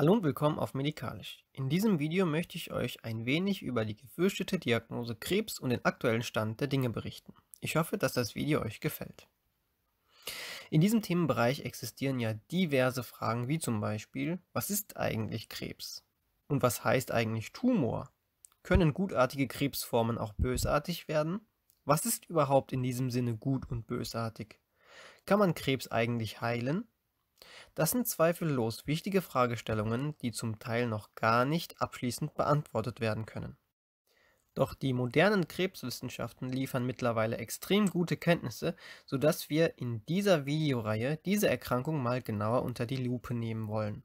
Hallo und willkommen auf Medikalisch. In diesem Video möchte ich euch ein wenig über die gefürchtete Diagnose Krebs und den aktuellen Stand der Dinge berichten. Ich hoffe, dass das Video euch gefällt. In diesem Themenbereich existieren ja diverse Fragen wie zum Beispiel, was ist eigentlich Krebs? Und was heißt eigentlich Tumor? Können gutartige Krebsformen auch bösartig werden? Was ist überhaupt in diesem Sinne gut und bösartig? Kann man Krebs eigentlich heilen? Das sind zweifellos wichtige Fragestellungen, die zum Teil noch gar nicht abschließend beantwortet werden können. Doch die modernen Krebswissenschaften liefern mittlerweile extrem gute Kenntnisse, sodass wir in dieser Videoreihe diese Erkrankung mal genauer unter die Lupe nehmen wollen.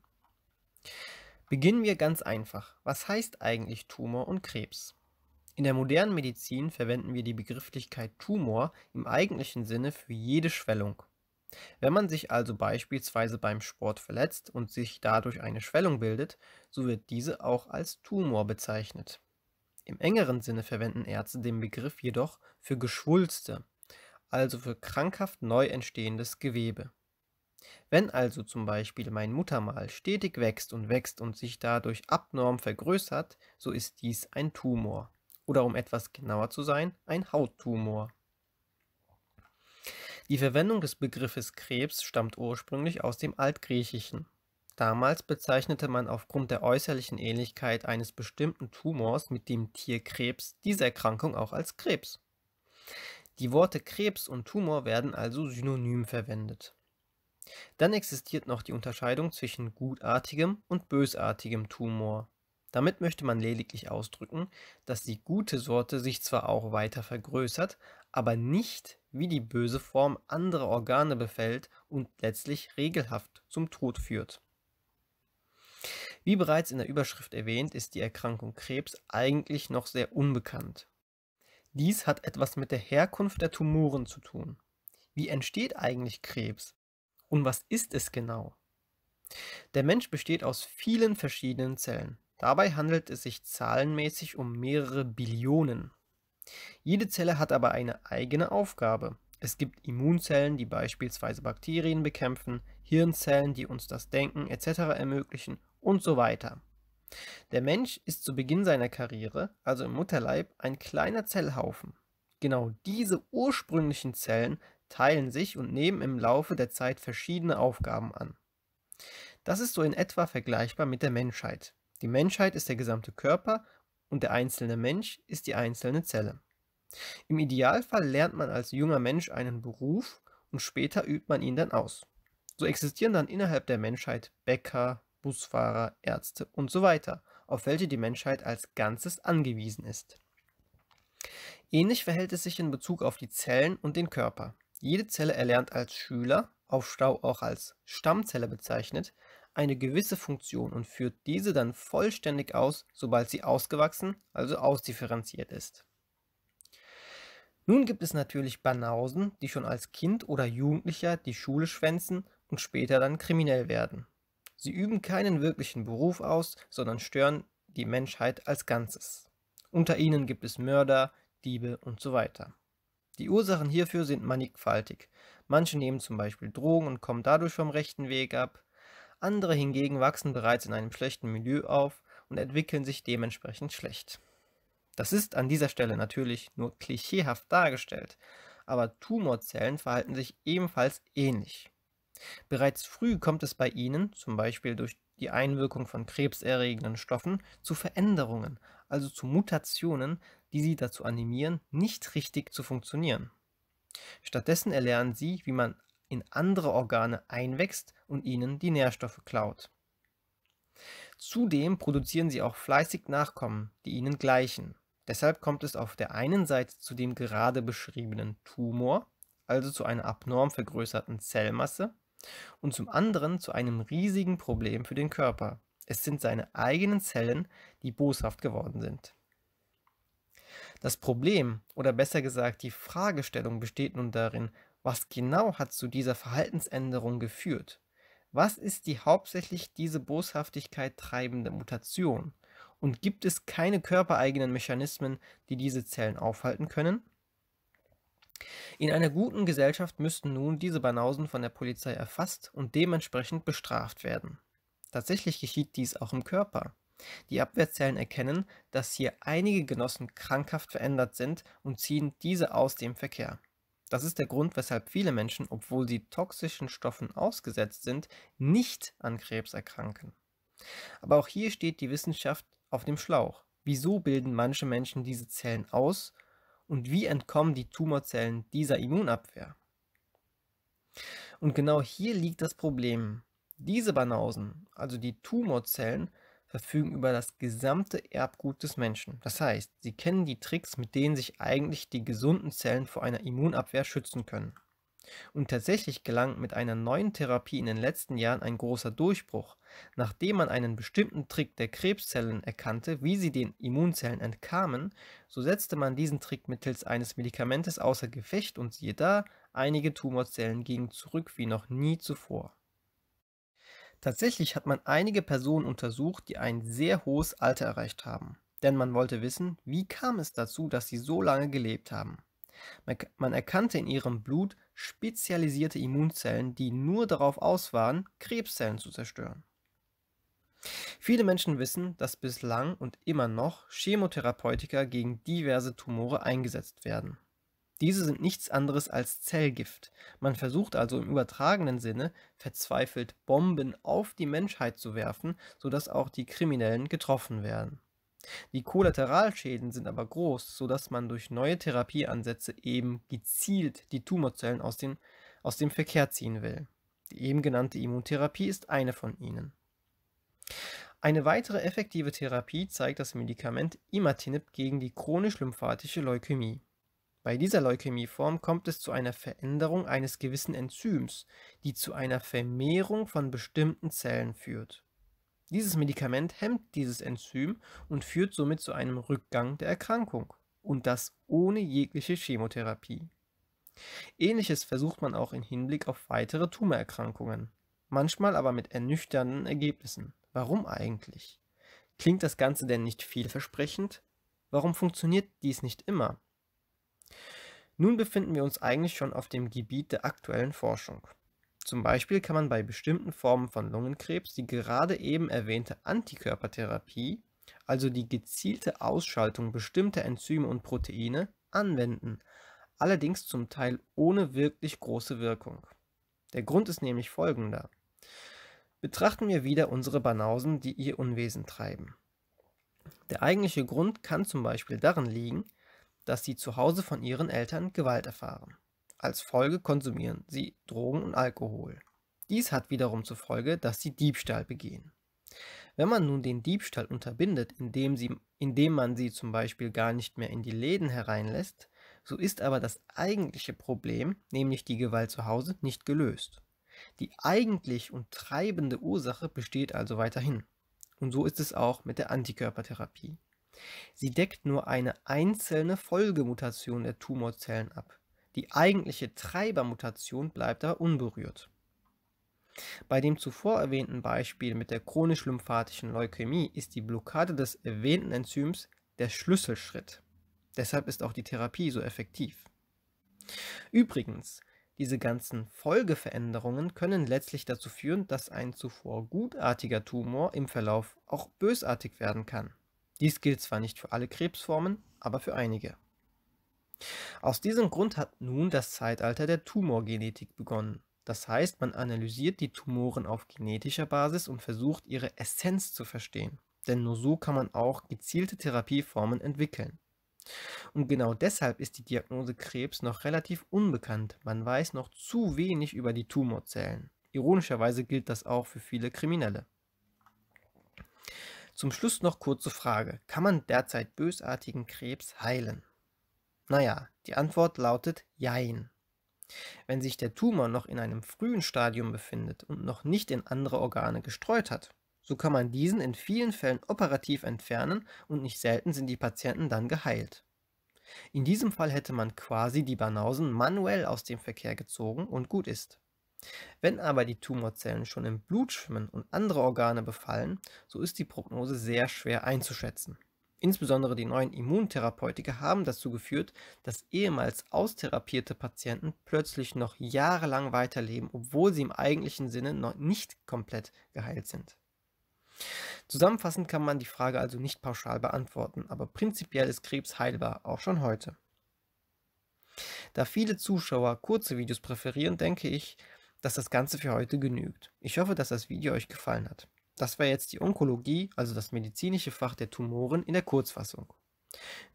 Beginnen wir ganz einfach. Was heißt eigentlich Tumor und Krebs? In der modernen Medizin verwenden wir die Begrifflichkeit Tumor im eigentlichen Sinne für jede Schwellung. Wenn man sich also beispielsweise beim Sport verletzt und sich dadurch eine Schwellung bildet, so wird diese auch als Tumor bezeichnet. Im engeren Sinne verwenden Ärzte den Begriff jedoch für Geschwulste, also für krankhaft neu entstehendes Gewebe. Wenn also zum Beispiel mein Muttermal stetig wächst und wächst und sich dadurch abnorm vergrößert, so ist dies ein Tumor. Oder um etwas genauer zu sein, ein Hauttumor. Die Verwendung des Begriffes Krebs stammt ursprünglich aus dem Altgriechischen. Damals bezeichnete man aufgrund der äußerlichen Ähnlichkeit eines bestimmten Tumors mit dem Tier Krebs diese Erkrankung auch als Krebs. Die Worte Krebs und Tumor werden also synonym verwendet. Dann existiert noch die Unterscheidung zwischen gutartigem und bösartigem Tumor. Damit möchte man lediglich ausdrücken, dass die gute Sorte sich zwar auch weiter vergrößert, aber nicht wie die böse Form andere Organe befällt und letztlich regelhaft zum Tod führt. Wie bereits in der Überschrift erwähnt, ist die Erkrankung Krebs eigentlich noch sehr unbekannt. Dies hat etwas mit der Herkunft der Tumoren zu tun. Wie entsteht eigentlich Krebs? Und was ist es genau? Der Mensch besteht aus vielen verschiedenen Zellen. Dabei handelt es sich zahlenmäßig um mehrere Billionen. Jede Zelle hat aber eine eigene Aufgabe. Es gibt Immunzellen, die beispielsweise Bakterien bekämpfen, Hirnzellen, die uns das Denken etc. ermöglichen und so weiter. Der Mensch ist zu Beginn seiner Karriere, also im Mutterleib, ein kleiner Zellhaufen. Genau diese ursprünglichen Zellen teilen sich und nehmen im Laufe der Zeit verschiedene Aufgaben an. Das ist so in etwa vergleichbar mit der Menschheit. Die Menschheit ist der gesamte Körper und der einzelne Mensch ist die einzelne Zelle. Im Idealfall lernt man als junger Mensch einen Beruf und später übt man ihn dann aus. So existieren dann innerhalb der Menschheit Bäcker, Busfahrer, Ärzte und so weiter, auf welche die Menschheit als Ganzes angewiesen ist. Ähnlich verhält es sich in Bezug auf die Zellen und den Körper. Jede Zelle erlernt als Schüler, auf Stau auch als Stammzelle bezeichnet, eine gewisse Funktion und führt diese dann vollständig aus, sobald sie ausgewachsen, also ausdifferenziert ist. Nun gibt es natürlich Banausen, die schon als Kind oder Jugendlicher die Schule schwänzen und später dann kriminell werden. Sie üben keinen wirklichen Beruf aus, sondern stören die Menschheit als Ganzes. Unter ihnen gibt es Mörder, Diebe und so weiter. Die Ursachen hierfür sind mannigfaltig. Manche nehmen zum Beispiel Drogen und kommen dadurch vom rechten Weg ab. Andere hingegen wachsen bereits in einem schlechten Milieu auf und entwickeln sich dementsprechend schlecht. Das ist an dieser Stelle natürlich nur klischeehaft dargestellt, aber Tumorzellen verhalten sich ebenfalls ähnlich. Bereits früh kommt es bei ihnen, zum Beispiel durch die Einwirkung von krebserregenden Stoffen, zu Veränderungen, also zu Mutationen, die sie dazu animieren, nicht richtig zu funktionieren. Stattdessen erlernen sie, wie man in andere Organe einwächst und ihnen die Nährstoffe klaut. Zudem produzieren sie auch fleißig Nachkommen, die ihnen gleichen. Deshalb kommt es auf der einen Seite zu dem gerade beschriebenen Tumor, also zu einer abnorm vergrößerten Zellmasse, und zum anderen zu einem riesigen Problem für den Körper. Es sind seine eigenen Zellen, die boshaft geworden sind. Das Problem, oder besser gesagt die Fragestellung besteht nun darin, was genau hat zu dieser Verhaltensänderung geführt? Was ist die hauptsächlich diese Boshaftigkeit treibende Mutation? Und gibt es keine körpereigenen Mechanismen, die diese Zellen aufhalten können? In einer guten Gesellschaft müssten nun diese Banausen von der Polizei erfasst und dementsprechend bestraft werden. Tatsächlich geschieht dies auch im Körper. Die Abwehrzellen erkennen, dass hier einige Genossen krankhaft verändert sind und ziehen diese aus dem Verkehr. Das ist der Grund, weshalb viele Menschen, obwohl sie toxischen Stoffen ausgesetzt sind, nicht an Krebs erkranken. Aber auch hier steht die Wissenschaft auf dem Schlauch. Wieso bilden manche Menschen diese Zellen aus und wie entkommen die Tumorzellen dieser Immunabwehr? Und genau hier liegt das Problem. Diese Banausen, also die Tumorzellen, verfügen über das gesamte Erbgut des Menschen. Das heißt, sie kennen die Tricks, mit denen sich eigentlich die gesunden Zellen vor einer Immunabwehr schützen können. Und tatsächlich gelang mit einer neuen Therapie in den letzten Jahren ein großer Durchbruch, nachdem man einen bestimmten Trick der Krebszellen erkannte, wie sie den Immunzellen entkamen, so setzte man diesen Trick mittels eines Medikamentes außer Gefecht und siehe da, einige Tumorzellen gingen zurück wie noch nie zuvor. Tatsächlich hat man einige Personen untersucht, die ein sehr hohes Alter erreicht haben, denn man wollte wissen, wie kam es dazu, dass sie so lange gelebt haben. Man erkannte in ihrem Blut spezialisierte Immunzellen, die nur darauf aus waren, Krebszellen zu zerstören. Viele Menschen wissen, dass bislang und immer noch Chemotherapeutika gegen diverse Tumore eingesetzt werden. Diese sind nichts anderes als Zellgift. Man versucht also im übertragenen Sinne verzweifelt Bomben auf die Menschheit zu werfen, sodass auch die Kriminellen getroffen werden. Die Kollateralschäden sind aber groß, sodass man durch neue Therapieansätze eben gezielt die Tumorzellen aus, den, aus dem Verkehr ziehen will. Die eben genannte Immuntherapie ist eine von ihnen. Eine weitere effektive Therapie zeigt das Medikament Imatinib gegen die chronisch-lymphatische Leukämie. Bei dieser Leukämieform kommt es zu einer Veränderung eines gewissen Enzyms, die zu einer Vermehrung von bestimmten Zellen führt. Dieses Medikament hemmt dieses Enzym und führt somit zu einem Rückgang der Erkrankung. Und das ohne jegliche Chemotherapie. Ähnliches versucht man auch im Hinblick auf weitere Tumorerkrankungen. Manchmal aber mit ernüchternden Ergebnissen. Warum eigentlich? Klingt das Ganze denn nicht vielversprechend? Warum funktioniert dies nicht immer? Nun befinden wir uns eigentlich schon auf dem Gebiet der aktuellen Forschung. Zum Beispiel kann man bei bestimmten Formen von Lungenkrebs die gerade eben erwähnte Antikörpertherapie, also die gezielte Ausschaltung bestimmter Enzyme und Proteine, anwenden, allerdings zum Teil ohne wirklich große Wirkung. Der Grund ist nämlich folgender. Betrachten wir wieder unsere Banausen, die ihr Unwesen treiben. Der eigentliche Grund kann zum Beispiel darin liegen, dass sie zu Hause von ihren Eltern Gewalt erfahren. Als Folge konsumieren sie Drogen und Alkohol. Dies hat wiederum zur Folge, dass sie Diebstahl begehen. Wenn man nun den Diebstahl unterbindet, indem, sie, indem man sie zum Beispiel gar nicht mehr in die Läden hereinlässt, so ist aber das eigentliche Problem, nämlich die Gewalt zu Hause, nicht gelöst. Die eigentlich und treibende Ursache besteht also weiterhin. Und so ist es auch mit der Antikörpertherapie. Sie deckt nur eine einzelne Folgemutation der Tumorzellen ab. Die eigentliche Treibermutation bleibt aber unberührt. Bei dem zuvor erwähnten Beispiel mit der chronisch-lymphatischen Leukämie ist die Blockade des erwähnten Enzyms der Schlüsselschritt. Deshalb ist auch die Therapie so effektiv. Übrigens, diese ganzen Folgeveränderungen können letztlich dazu führen, dass ein zuvor gutartiger Tumor im Verlauf auch bösartig werden kann. Dies gilt zwar nicht für alle Krebsformen, aber für einige. Aus diesem Grund hat nun das Zeitalter der Tumorgenetik begonnen. Das heißt, man analysiert die Tumoren auf genetischer Basis und versucht, ihre Essenz zu verstehen. Denn nur so kann man auch gezielte Therapieformen entwickeln. Und genau deshalb ist die Diagnose Krebs noch relativ unbekannt. Man weiß noch zu wenig über die Tumorzellen. Ironischerweise gilt das auch für viele Kriminelle. Zum Schluss noch kurze Frage. Kann man derzeit bösartigen Krebs heilen? Naja, die Antwort lautet Jein. Wenn sich der Tumor noch in einem frühen Stadium befindet und noch nicht in andere Organe gestreut hat, so kann man diesen in vielen Fällen operativ entfernen und nicht selten sind die Patienten dann geheilt. In diesem Fall hätte man quasi die Banausen manuell aus dem Verkehr gezogen und gut ist. Wenn aber die Tumorzellen schon im Blut schwimmen und andere Organe befallen, so ist die Prognose sehr schwer einzuschätzen. Insbesondere die neuen Immuntherapeutika haben dazu geführt, dass ehemals austherapierte Patienten plötzlich noch jahrelang weiterleben, obwohl sie im eigentlichen Sinne noch nicht komplett geheilt sind. Zusammenfassend kann man die Frage also nicht pauschal beantworten, aber prinzipiell ist Krebs heilbar, auch schon heute. Da viele Zuschauer kurze Videos präferieren, denke ich, dass das Ganze für heute genügt. Ich hoffe, dass das Video euch gefallen hat. Das war jetzt die Onkologie, also das medizinische Fach der Tumoren in der Kurzfassung.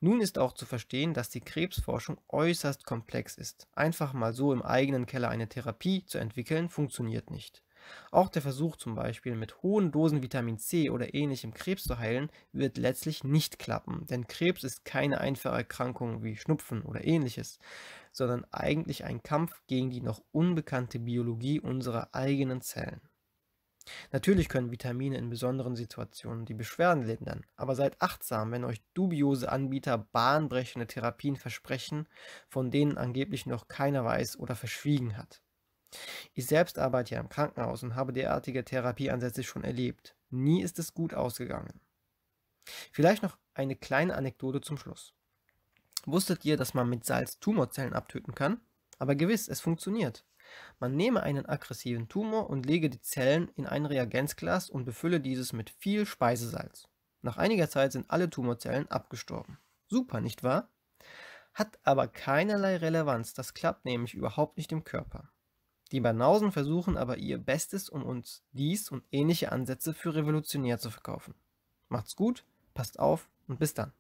Nun ist auch zu verstehen, dass die Krebsforschung äußerst komplex ist. Einfach mal so im eigenen Keller eine Therapie zu entwickeln, funktioniert nicht. Auch der Versuch zum Beispiel mit hohen Dosen Vitamin C oder ähnlichem Krebs zu heilen, wird letztlich nicht klappen, denn Krebs ist keine einfache Erkrankung wie Schnupfen oder ähnliches, sondern eigentlich ein Kampf gegen die noch unbekannte Biologie unserer eigenen Zellen. Natürlich können Vitamine in besonderen Situationen die Beschwerden lindern, aber seid achtsam, wenn euch dubiose Anbieter bahnbrechende Therapien versprechen, von denen angeblich noch keiner weiß oder verschwiegen hat. Ich selbst arbeite ja im Krankenhaus und habe derartige Therapieansätze schon erlebt. Nie ist es gut ausgegangen. Vielleicht noch eine kleine Anekdote zum Schluss. Wusstet ihr, dass man mit Salz Tumorzellen abtöten kann? Aber gewiss, es funktioniert. Man nehme einen aggressiven Tumor und lege die Zellen in ein Reagenzglas und befülle dieses mit viel Speisesalz. Nach einiger Zeit sind alle Tumorzellen abgestorben. Super, nicht wahr? Hat aber keinerlei Relevanz, das klappt nämlich überhaupt nicht im Körper. Die Banausen versuchen aber ihr Bestes, um uns dies und ähnliche Ansätze für revolutionär zu verkaufen. Macht's gut, passt auf und bis dann.